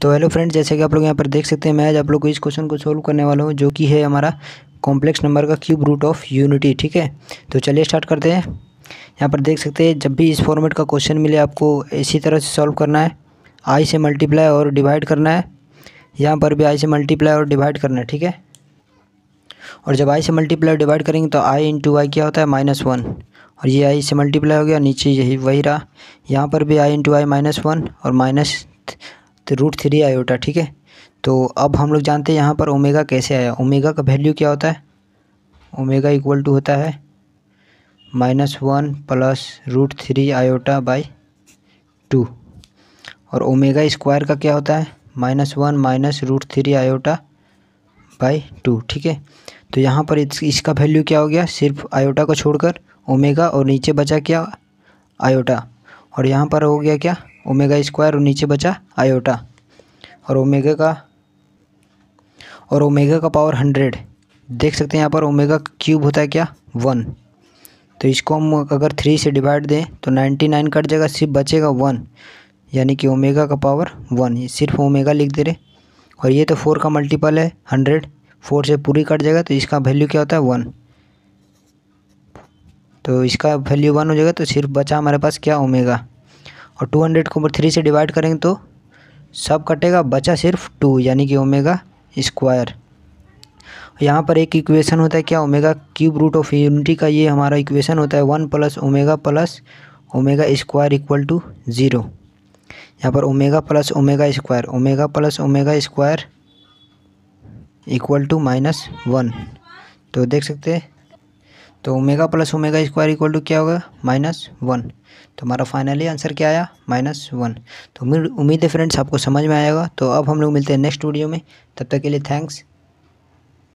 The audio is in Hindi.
तो हेलो फ्रेंड जैसे कि आप लोग यहाँ पर देख सकते हैं मैं आज आप लोग को इस क्वेश्चन को सोल्व करने वाला हूँ जो कि है हमारा कॉम्प्लेक्स नंबर का क्यूब रूट ऑफ यूनिटी ठीक है तो चलिए स्टार्ट करते हैं यहाँ पर देख सकते हैं जब भी इस फॉर्मेट का क्वेश्चन मिले आपको इसी तरह से सॉल्व करना है आई से मल्टीप्लाई और डिवाइड करना है यहाँ पर भी आई से मल्टीप्लाई और डिवाइड करना है ठीक है और जब आई से मल्टीप्लाई डिवाइड करेंगे तो आई इंटू आई क्या होता है माइनस वन और ये आई से मल्टीप्लाई हो गया नीचे यही वही रहा यहाँ पर भी I into I minus one और माइनस तो रूट थ्री आयोटा ठीक है तो अब हम लोग जानते हैं यहाँ पर ओमेगा कैसे आया ओमेगा का वैल्यू क्या होता है ओमेगा इक्वल टू होता है minus one plus root three iota by two और ओमेगा स्क्वायर का क्या होता है minus one minus root three iota by two ठीक है तो यहाँ पर इस, इसका वैल्यू क्या हो गया सिर्फ आयोटा को छोड़कर ओमेगा और नीचे बचा क्या आयोटा और यहाँ पर हो गया क्या ओमेगा स्क्वायर और नीचे बचा आयोटा और ओमेगा का और ओमेगा का पावर हंड्रेड देख सकते हैं यहाँ पर ओमेगा क्यूब होता है क्या वन तो इसको हम अगर थ्री से डिवाइड दें तो नाइन्टी नाइन कट जाएगा सिर्फ बचेगा वन यानी कि ओमेगा का पावर वन ये सिर्फ ओमेगा लिख दे रहे और ये तो फोर का मल्टीपल है हंड्रेड फोर से पूरी कट जाएगा तो इसका वैल्यू क्या होता है वन तो इसका वैल्यू वन हो जाएगा तो सिर्फ बचा हमारे पास क्या ओमेगा और टू हंड्रेड को ऊपर थ्री से डिवाइड करेंगे तो सब कटेगा बचा सिर्फ टू यानी कि ओमेगा स्क्वायर यहाँ पर एक इक्वेशन होता है क्या omega cube root of unity का ये हमारा इक्वेशन होता है one plus omega plus omega square equal to zero यहाँ पर omega plus omega square omega plus omega square equal to minus one तो देख सकते हैं तो omega plus omega square equal to क्या होगा माइनस वन तो हमारा फाइनली आंसर क्या आया माइनस वन तो उम्मीद है फ्रेंड्स आपको समझ में आएगा तो अब हम लोग मिलते हैं नेक्स्ट वीडियो में तब तक के लिए थैंक्स